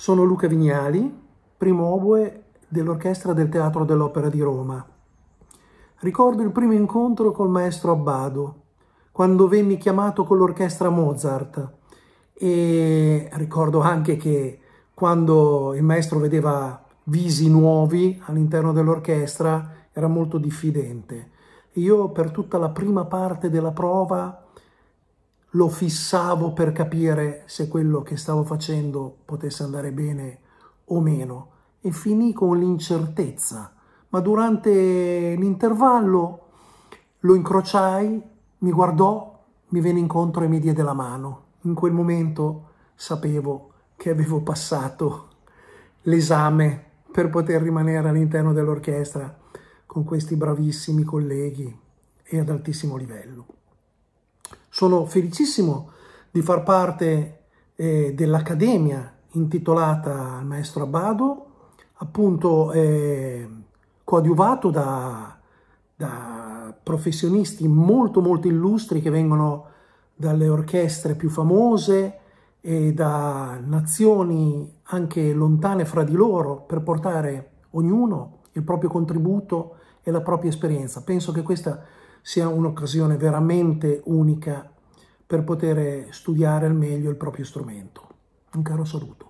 Sono Luca Vignali, primo oboe dell'orchestra del Teatro dell'Opera di Roma. Ricordo il primo incontro col maestro Abbado, quando venni chiamato con l'orchestra Mozart e ricordo anche che quando il maestro vedeva visi nuovi all'interno dell'orchestra era molto diffidente. Io per tutta la prima parte della prova lo fissavo per capire se quello che stavo facendo potesse andare bene o meno e finì con l'incertezza. Ma durante l'intervallo lo incrociai, mi guardò, mi venne incontro e mi diede la mano. In quel momento sapevo che avevo passato l'esame per poter rimanere all'interno dell'orchestra con questi bravissimi colleghi e ad altissimo livello. Sono felicissimo di far parte eh, dell'accademia intitolata al maestro Abbado, appunto eh, coadiuvato da, da, professionisti molto molto illustri che vengono dalle orchestre più famose e da nazioni anche lontane fra di loro per portare ognuno il proprio contributo e la propria esperienza. Penso che questa sia un'occasione veramente unica per poter eh, studiare al meglio il proprio strumento. Un caro saluto.